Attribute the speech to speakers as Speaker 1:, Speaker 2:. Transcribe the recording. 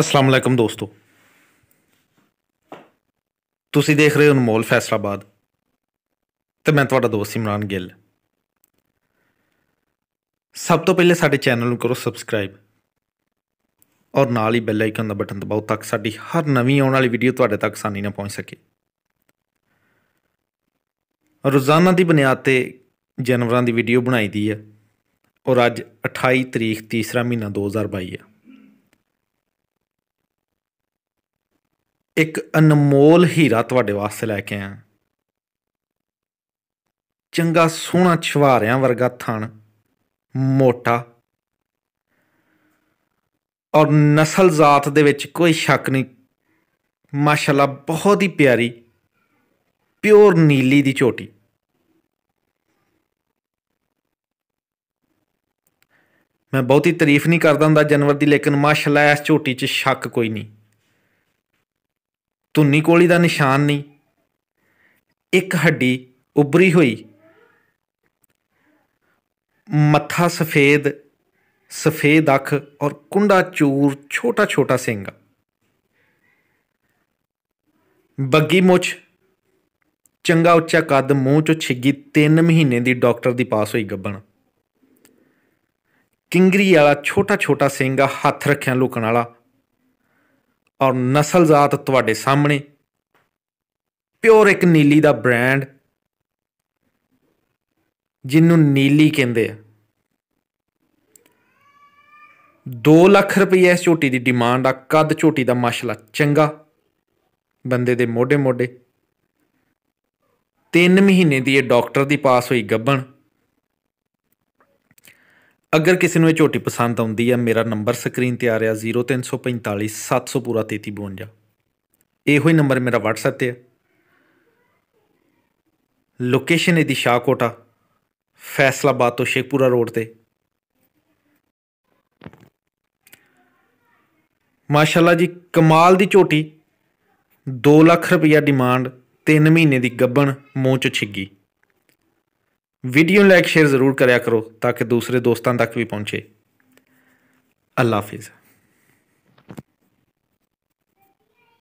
Speaker 1: ਅਸਲਾਮ ਅਲੈਕਮ ਦੋਸਤੋ ਤੁਸੀਂ ਦੇਖ ਰਹੇ ਹੋ ਅਨਮੋਲ ਫੈਸਲਾਬਾਦ ਤੇ ਮੈਂ ਤੁਹਾਡਾ ਦੋਸਤ ਇਮਰਾਨ ਗਿੱਲ ਸਭ ਤੋਂ ਪਹਿਲੇ ਸਾਡੇ ਚੈਨਲ ਨੂੰ ਕਰੋ ਸਬਸਕ੍ਰਾਈਬ ਔਰ ਨਾਲ ਹੀ ਬੈਲ ਆਈਕਨ ਦਾ ਬਟਨ ਦਬਾਓ ਤਾਂ ਕਿ ਸਾਡੀ ਹਰ ਨਵੀਂ ਆਉਣ ਵਾਲੀ ਵੀਡੀਓ ਤੁਹਾਡੇ ਤੱਕ ਆਸਾਨੀ ਨਾਲ ਪਹੁੰਚ ਸਕੇ ਰੋਜ਼ਾਨਾ ਦੀ ਬੁਨਿਆਦ ਤੇ ਜਾਨਵਰਾਂ ਦੀ ਵੀਡੀਓ ਬਣਾਈ ਦੀ ਹੈ ਔਰ ਅੱਜ 28 ਤਰੀਕ ਤੀਸਰਾ ਮਹੀਨਾ 2022 ਹੈ ਇੱਕ ਅਨਮੋਲ ਹੀਰਾ ਤੁਹਾਡੇ ਵਾਸਤੇ ਲੈ ਕੇ ਆਇਆ ਚੰਗਾ ਸੋਹਣਾ ਛਵਾਰਿਆਂ ਵਰਗਾ ਥਣ ਮੋਟਾ ਔਰ ਨਸਲ ਜ਼ਾਤ ਦੇ ਵਿੱਚ ਕੋਈ ਸ਼ੱਕ ਨਹੀਂ ਮਾਸ਼ਾਅੱਲਾ ਬਹੁਤ ਹੀ ਪਿਆਰੀ ਪਿਓਰ ਨੀਲੀ ਦੀ ਝੋਟੀ ਮੈਂ ਬਹੁਤੀ ਤਾਰੀਫ ਨਹੀਂ ਕਰਦਾ ਹੁੰਦਾ ਜਨਵਰ ਦੀ ਲੇਕਿਨ ਮਾਸ਼ਾਅੱਲਾ ਇਸ ਝੋਟੀ 'ਚ ਸ਼ੱਕ ਕੋਈ ਨਹੀਂ ਧੁੰਨੀ ਕੋਲੀ ਦਾ ਨਿਸ਼ਾਨ ਨਹੀਂ ਇੱਕ ਹੱਡੀ ਉੱਭਰੀ ਹੋਈ ਮੱਥਾ ਸਫੇਦ ਸਫੇਦ ਅੱਖ ਔਰ ਕੁੰਡਾ ਚੂਰ ਛੋਟਾ ਛੋਟਾ ਸਿੰਘ ਬੱਗੀ ਮੁੱਛ ਚੰਗਾ ਉੱਚਾ ਕੱਦ ਮੂੰਹ ਚੋਂ ਛਿੱਗੀ 3 ਮਹੀਨੇ ਦੀ ਡਾਕਟਰ ਦੀ ਪਾਸ ਹੋਈ ਗੱਬਣ ਕਿੰਗਰੀ ਵਾਲਾ ਛੋਟਾ ਛੋਟਾ ਸਿੰਘ ਹੱਥ ਰੱਖਿਆ ਲੁਕਣ ਵਾਲਾ ਔਰ ਜ਼ਾਤ ਤੁਹਾਡੇ ਸਾਹਮਣੇ ਪਿਓਰ ਇੱਕ ਨੀਲੀ ਦਾ ਬ੍ਰਾਂਡ ਜਿਹਨੂੰ ਨੀਲੀ ਕਹਿੰਦੇ ਆ 2 ਲੱਖ ਰੁਪਏ ਇਸ ਝੋਟੀ ਦੀ ਡਿਮਾਂਡ ਆ ਕੱਦ ਝੋਟੀ ਦਾ ਮਾਸ਼ਾਅੱਲਾ ਚੰਗਾ ਬੰਦੇ ਦੇ ਮੋਢੇ ਮੋਢੇ 3 ਮਹੀਨੇ ਦੀ ਇਹ ਡਾਕਟਰ ਦੀ ਪਾਸ ਹੋਈ ਗੱਬਣ ਅਗਰ ਕਿਸੇ ਨੂੰ ਇਹ ਝੋਟੀ ਪਸੰਦ ਆਉਂਦੀ ਹੈ ਮੇਰਾ ਨੰਬਰ ਸਕਰੀਨ ਤੇ ਆ ਰਿਹਾ 0345 700 ਪੂਰਾ 3352 ਇਹੋ ਹੀ ਨੰਬਰ ਮੇਰਾ WhatsApp ਤੇ ਹੈ ਲੋਕੇਸ਼ਨ ਇਹਦੀ ਸ਼ਾਹਕੋਟਾ ਫੈਸਲਾਬਾਦ ਤੋਂ ਸ਼ੇਖਪੁਰਾ ਰੋਡ ਤੇ ਮਾਸ਼ਾਅੱਲਾ ਜੀ ਕਮਾਲ ਦੀ ਝੋਟੀ 2 ਲੱਖ ਰੁਪਇਆ ਡਿਮਾਂਡ 3 ਮਹੀਨੇ ਦੀ ਗੱਬਣ ਮੂੰਹ ਚ ਛਿੱਗੀ ਵੀਡੀਓ ਲਾਈਕ ਸ਼ੇਅਰ ਜ਼ਰੂਰ ਕਰਿਆ ਕਰੋ ਤਾਂ ਕਿ ਦੂਸਰੇ ਦੋਸਤਾਂ ਤੱਕ ਵੀ ਪਹੁੰਚੇ ਅੱਲਾ ਹਾਫਿਜ਼